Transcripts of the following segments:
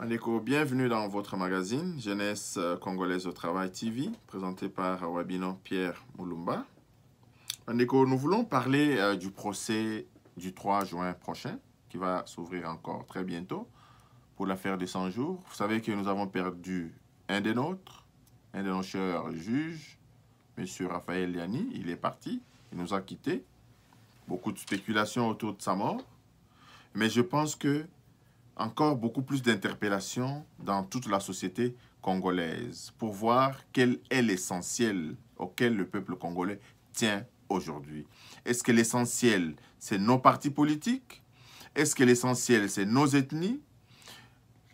Aleko, bienvenue dans votre magazine Jeunesse euh, congolaise au travail TV, présenté par Wabino Pierre Moulumba. Aleko, nous voulons parler euh, du procès du 3 juin prochain, qui va s'ouvrir encore très bientôt, pour l'affaire des 100 jours. Vous savez que nous avons perdu un des nôtres, un des nos chers juges, M. Raphaël Liani. Il est parti, il nous a quittés. Beaucoup de spéculations autour de sa mort. Mais je pense que encore beaucoup plus d'interpellations dans toute la société congolaise pour voir quel est l'essentiel auquel le peuple congolais tient aujourd'hui. Est-ce que l'essentiel, c'est nos partis politiques Est-ce que l'essentiel, c'est nos ethnies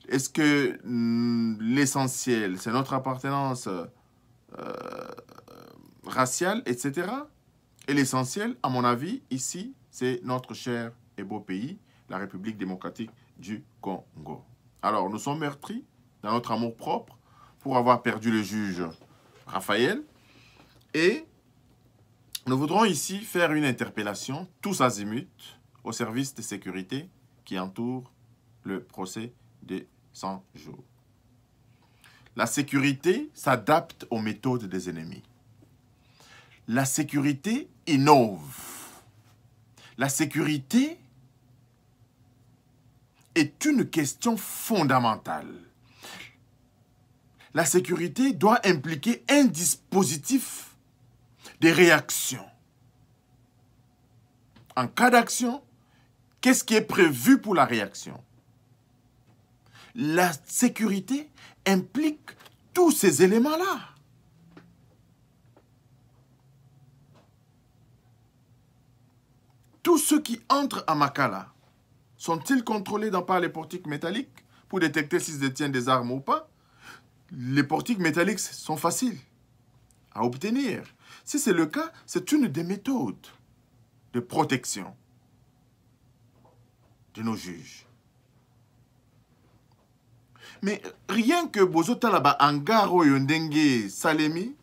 Est-ce que hmm, l'essentiel, c'est notre appartenance euh, raciale, etc. Et l'essentiel, à mon avis, ici, c'est notre cher et beau pays, la République démocratique du Congo. Alors, nous sommes meurtris dans notre amour-propre pour avoir perdu le juge Raphaël. Et nous voudrons ici faire une interpellation, tous azimuts, au service de sécurité qui entoure le procès de 100 jours. La sécurité s'adapte aux méthodes des ennemis. La sécurité innove. La sécurité est une question fondamentale. La sécurité doit impliquer un dispositif de réaction. En cas d'action, qu'est-ce qui est prévu pour la réaction La sécurité implique tous ces éléments-là. Tous ceux qui entrent à Makala sont-ils contrôlés dans, par les portiques métalliques pour détecter s'ils détiennent des armes ou pas Les portiques métalliques sont faciles à obtenir. Si c'est le cas, c'est une des méthodes de protection de nos juges. Mais rien que bozotala, Angaro Yondenge Salemi,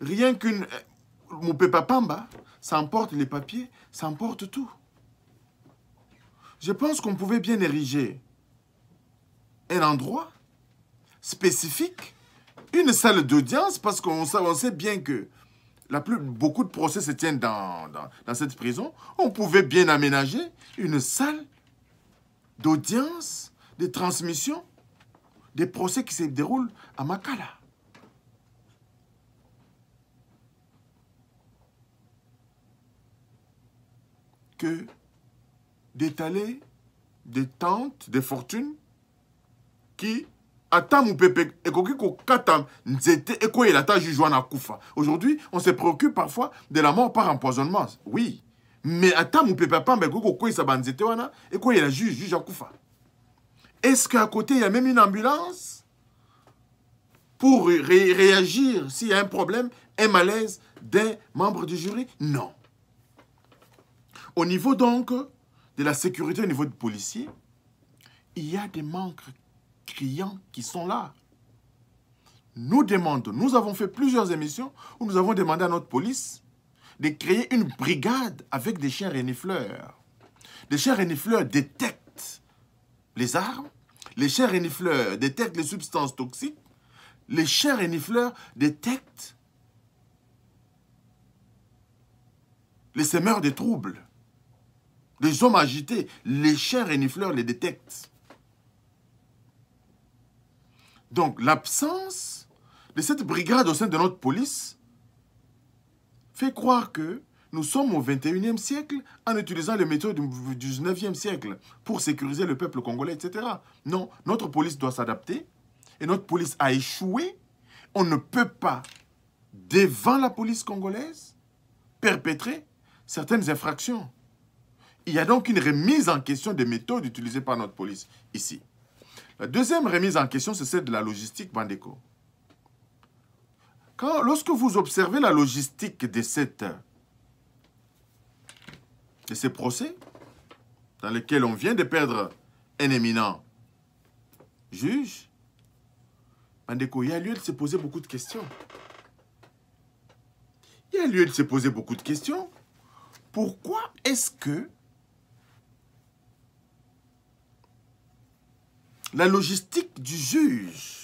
rien qu'une euh, Moupepapamba, ça emporte les papiers, ça emporte tout je pense qu'on pouvait bien ériger un endroit spécifique, une salle d'audience, parce qu'on sait bien que la plus, beaucoup de procès se tiennent dans, dans cette prison. On pouvait bien aménager une salle d'audience, de transmission des procès qui se déroulent à Makala. Que d'étaler des tentes, des fortunes qui juge aujourd'hui on se préoccupe parfois de la mort par empoisonnement oui mais est-ce qu'à côté il y a même une ambulance pour réagir s'il y a un problème un malaise des membres du jury non au niveau donc de la sécurité au niveau des policiers, il y a des manques criants qui sont là. Nous demandons, nous avons fait plusieurs émissions où nous avons demandé à notre police de créer une brigade avec des chiens renifleurs. Les chiens renifleurs détectent les armes, les chiens renifleurs détectent les substances toxiques, les chiens renifleurs détectent les semeurs de troubles. Les hommes agités, les chers renifleurs les détectent. Donc l'absence de cette brigade au sein de notre police fait croire que nous sommes au 21e siècle en utilisant les méthodes du 19e siècle pour sécuriser le peuple congolais, etc. Non, notre police doit s'adapter et notre police a échoué. On ne peut pas, devant la police congolaise, perpétrer certaines infractions. Il y a donc une remise en question des méthodes utilisées par notre police ici. La deuxième remise en question, c'est celle de la logistique Bandeko. Quand, lorsque vous observez la logistique de, cette, de ces procès, dans lesquels on vient de perdre un éminent juge, Bandeko, il y a lieu de se poser beaucoup de questions. Il y a lieu de se poser beaucoup de questions. Pourquoi est-ce que la logistique du juge.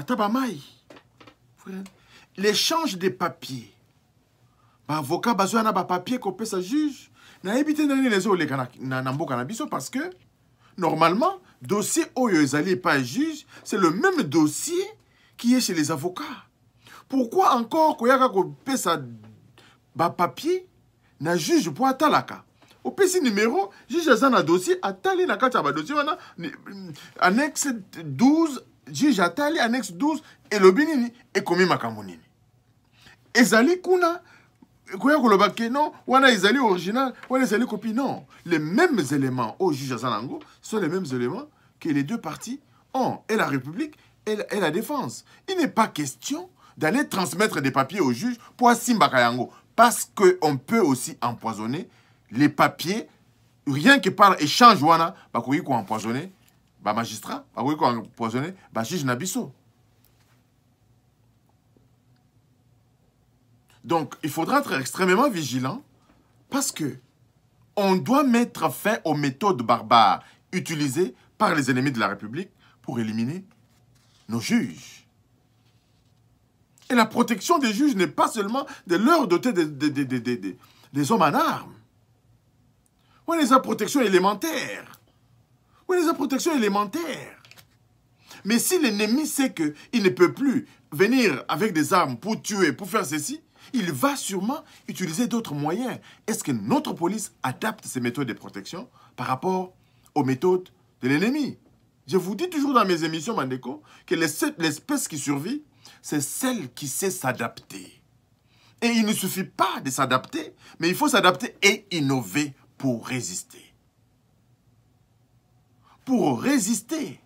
à bah, frère, l'échange des papiers. L'avocat bah, bah, a besoin d'un papier qu'on peut sa juge. N'a évité d'aller les autres, na namboka na parce que, normalement, dossier n'y a pas juge, c'est le même dossier qui est chez les avocats. Pourquoi encore koyaka ko pesa papiers na juge pour atalaka petit numéro juge aza na dossier atali na kati ya dossier wana mm, annexe 12 juge atali annexe 12 et nini ekomi makambo ezali kuna koya koloba ke non wana ezali original wana ezali copie non les mêmes éléments au oh, juge Azanango sont les mêmes éléments que les deux parties ont et la république et la, défense il n'est pas question d'aller transmettre des papiers au juge pour simba yango parce qu'on peut aussi empoisonner les papiers, rien que par échange, on bah, quoi empoisonné empoisonner, le bah, magistrat, on bah, qu'on empoisonner, le juge Nabisso. Donc, il faudra être extrêmement vigilant parce que on doit mettre fin aux méthodes barbares utilisées par les ennemis de la République pour éliminer nos juges. Et la protection des juges n'est pas seulement de leur doter des, hommes en armes. Où les a protection élémentaire Où les la protection élémentaire Mais si l'ennemi sait qu'il ne peut plus venir avec des armes pour tuer, pour faire ceci, il va sûrement utiliser d'autres moyens. Est-ce que notre police adapte ses méthodes de protection par rapport aux méthodes de l'ennemi Je vous dis toujours dans mes émissions, Mandeko, que l'espèce qui survit c'est celle qui sait s'adapter. Et il ne suffit pas de s'adapter, mais il faut s'adapter et innover pour résister. Pour résister.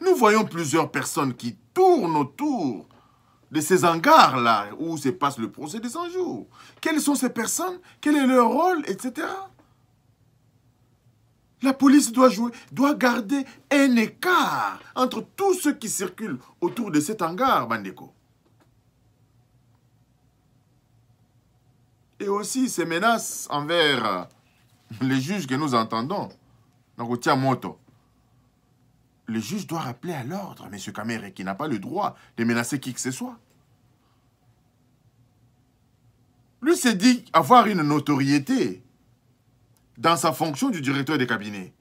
Nous voyons plusieurs personnes qui tournent autour de ces hangars-là où se passe le procès des 100 jours. Quelles sont ces personnes Quel est leur rôle, etc. La police doit jouer, doit garder un écart entre tous ceux qui circulent autour de cet hangar, Bandeko. Et aussi ces menaces envers euh, les juges que nous entendons. Narutia moto. Le juge doit rappeler à l'ordre M. Kamere qui n'a pas le droit de menacer qui que ce soit. Lui s'est dit avoir une notoriété dans sa fonction du directeur des cabinets.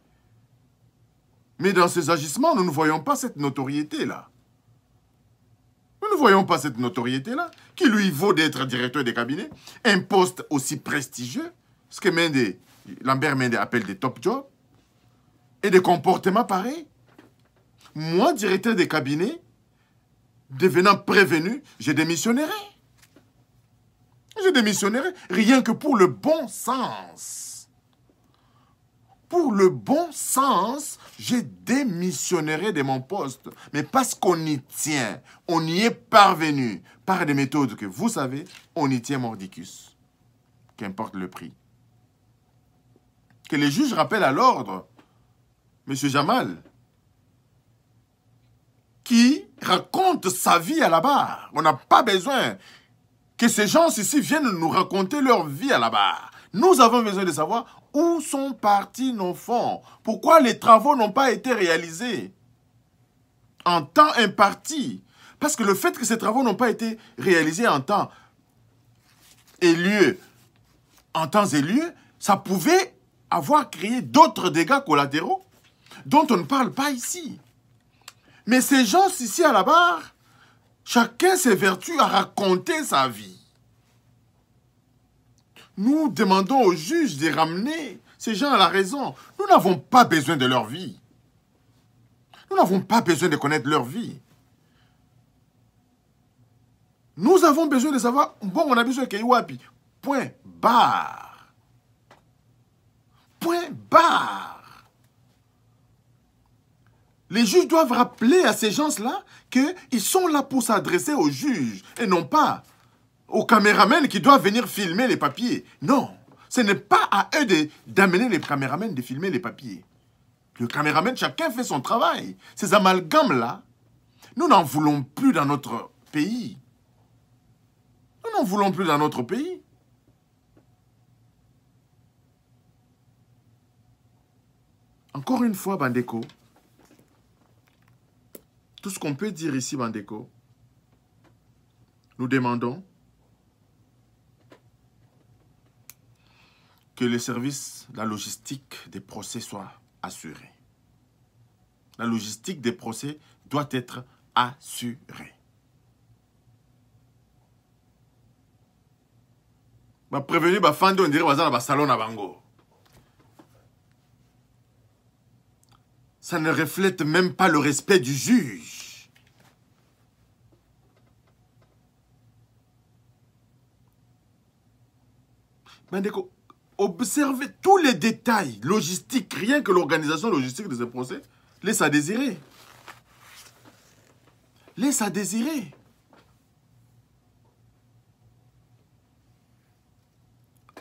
Mais dans ses agissements, nous ne voyons pas cette notoriété-là. Nous ne voyons pas cette notoriété-là, qui lui vaut d'être directeur des cabinets, un poste aussi prestigieux, ce que Mende, Lambert Mende appelle des top jobs, et des comportements pareils. Moi, directeur des cabinets, devenant prévenu, je démissionnerai. Je démissionnerai rien que pour le bon sens pour le bon sens, je démissionnerai de mon poste. Mais parce qu'on y tient, on y est parvenu par des méthodes que vous savez, on y tient mordicus, qu'importe le prix. Que les juges rappellent à l'ordre M. Jamal, qui raconte sa vie à la barre. On n'a pas besoin que ces gens ici viennent nous raconter leur vie à la barre. Nous avons besoin de savoir où sont partis nos fonds, pourquoi les travaux n'ont pas été réalisés en temps imparti. Parce que le fait que ces travaux n'ont pas été réalisés en temps et lieu, en temps et lieu, ça pouvait avoir créé d'autres dégâts collatéraux dont on ne parle pas ici. Mais ces gens ici à la barre, chacun ses vertus à raconter sa vie. Nous demandons aux juges de ramener ces gens à la raison. Nous n'avons pas besoin de leur vie. Nous n'avons pas besoin de connaître leur vie. Nous avons besoin de savoir, bon, on a besoin de Wapi. Point barre. Point barre. Les juges doivent rappeler à ces gens-là qu'ils sont là pour s'adresser aux juges et non pas aux caméramans qui doivent venir filmer les papiers. Non, ce n'est pas à eux d'amener les caméramans de filmer les papiers. Le caméraman, chacun fait son travail. Ces amalgames-là, nous n'en voulons plus dans notre pays. Nous n'en voulons plus dans notre pays. Encore une fois, Bandeko, tout ce qu'on peut dire ici, Bandeko, nous demandons que les services, la logistique des procès soit assurée. La logistique des procès doit être assurée. Bah prévenu on dirait que à Ça ne reflète même pas le respect du juge observez tous les détails logistiques, rien que l'organisation logistique de ce procès, laisse à désirer. Laisse à désirer.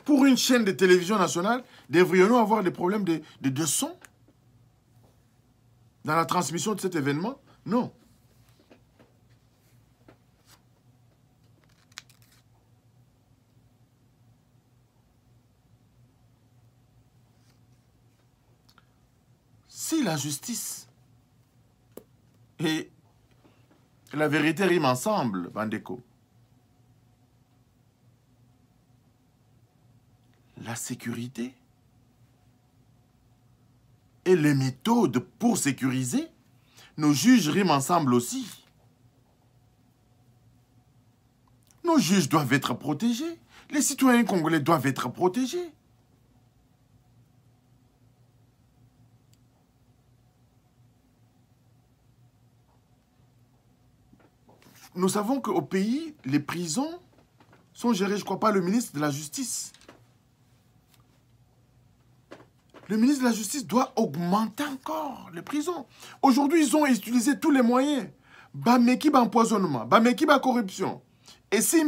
Pour une chaîne de télévision nationale, devrions-nous avoir des problèmes de, de, de son dans la transmission de cet événement Non. si la justice et la vérité riment ensemble, Bandeko, la sécurité et les méthodes pour sécuriser, nos juges riment ensemble aussi. Nos juges doivent être protégés. Les citoyens congolais doivent être protégés. nous savons qu'au pays, les prisons sont gérées, je crois, par le ministre de la Justice. Le ministre de la Justice doit augmenter encore les prisons. Aujourd'hui, ils ont utilisé tous les moyens. Bameki empoisonnement, Bameki corruption. Et c'est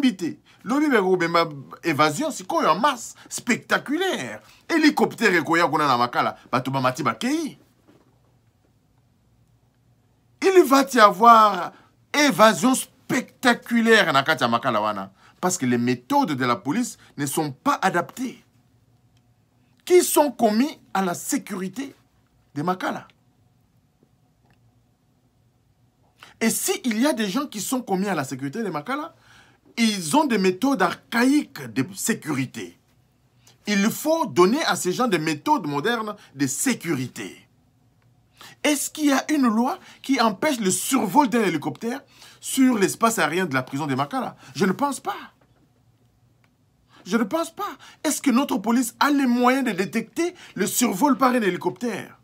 évasion, c'est quoi en masse spectaculaire. Hélicoptère et quoi a na makala, la macala Il va y avoir évasion spectaculaire spectaculaire en Makalawana, parce que les méthodes de la police ne sont pas adaptées qui sont commis à la sécurité de Makala. Et s'il y a des gens qui sont commis à la sécurité des Makala, ils ont des méthodes archaïques de sécurité. Il faut donner à ces gens des méthodes modernes de sécurité. Est-ce qu'il y a une loi qui empêche le survol d'un hélicoptère sur l'espace aérien de la prison de Makala. Je ne pense pas. Je ne pense pas. Est-ce que notre police a les moyens de détecter le survol par un hélicoptère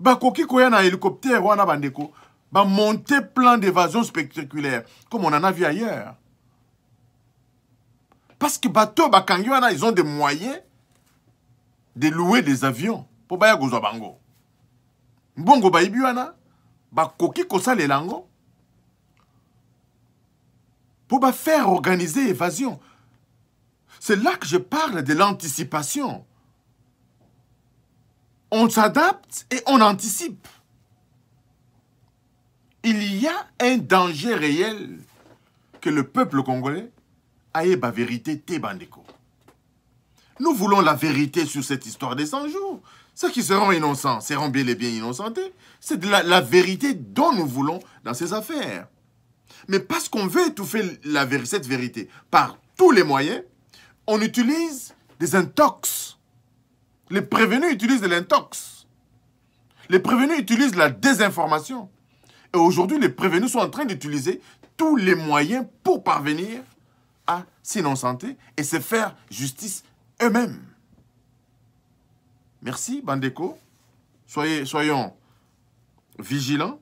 bakoki koya hélicoptère wana bandeko monter plan d'évasion spectaculaire comme on en a vu ailleurs parce que les bateaux, ils ont des moyens de louer des avions pour baya bango mbongo pour faire organiser évasion. C'est là que je parle de l'anticipation. On s'adapte et on anticipe. Il y a un danger réel que le peuple congolais ait la vérité Nous voulons la vérité sur cette histoire des 100 jours. Ceux qui seront innocents seront bien et bien innocentés. C'est la, la vérité dont nous voulons dans ces affaires. Mais parce qu'on veut étouffer la, cette vérité par tous les moyens, on utilise des intox. Les prévenus utilisent de l'intox. Les prévenus utilisent la désinformation. Et aujourd'hui, les prévenus sont en train d'utiliser tous les moyens pour parvenir à s'innocenter et se faire justice eux-mêmes. Merci, Bandeko. Soyez, soyons vigilants.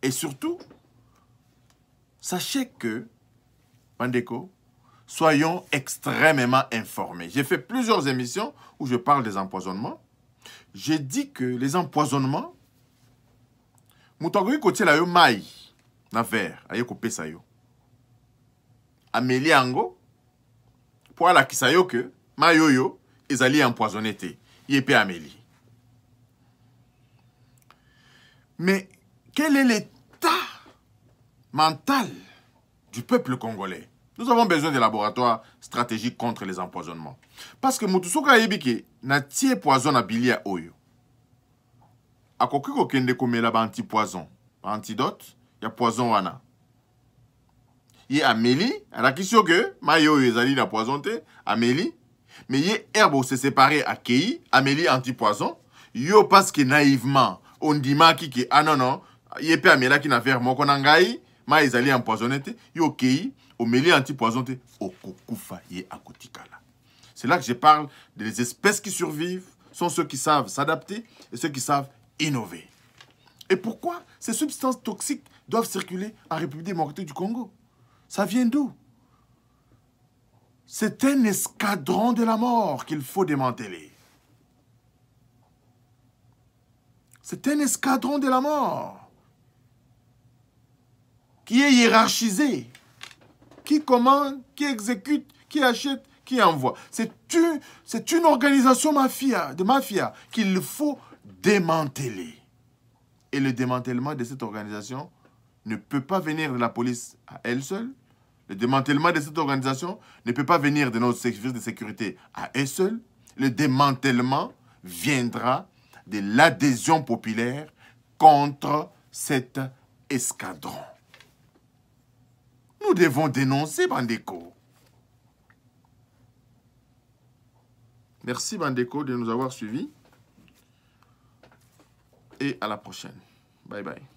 Et surtout, sachez que, Bandeko, soyons extrêmement informés. J'ai fait plusieurs émissions où je parle des empoisonnements. J'ai dit que les empoisonnements, Moutangui Kotiel eu na verre, yo. Amélie Ango, pour la kisayo que, mayo yo, ezali empoisonné te étaient mais quel est l'état mental du peuple congolais nous avons besoin de laboratoires stratégiques contre les empoisonnements parce que motu Ebike na tie poison à bilia oyo la antipoison, anti poison antidote ya poison wana yep, amélie Amélie. Il y que un na poison Amélie, mais yé herbe se séparé à Kei, Amélie poison Yo parce que naïvement, on dit ma qui ah non non, ye pe Amélie qui n'a fait mon konangai, ma ils allaient empoisonner, yo Kei, Amélie Antipoison, okokufa oh, ye akotikala. C'est là que je parle des espèces qui survivent, sont ceux qui savent s'adapter et ceux qui savent innover. Et pourquoi ces substances toxiques doivent circuler en République démocratique du Congo Ça vient d'où c'est un escadron de la mort qu'il faut démanteler. C'est un escadron de la mort qui est hiérarchisé, qui commande, qui exécute, qui achète, qui envoie. C'est une, organisation mafia, de mafia qu'il faut démanteler. Et le démantèlement de cette organisation ne peut pas venir de la police à elle seule, le démantèlement de cette organisation ne peut pas venir de nos services de sécurité à eux seuls. Le démantèlement viendra de l'adhésion populaire contre cet escadron. Nous devons dénoncer Bandeko. Merci Bandeko de nous avoir suivis. Et à la prochaine. Bye bye.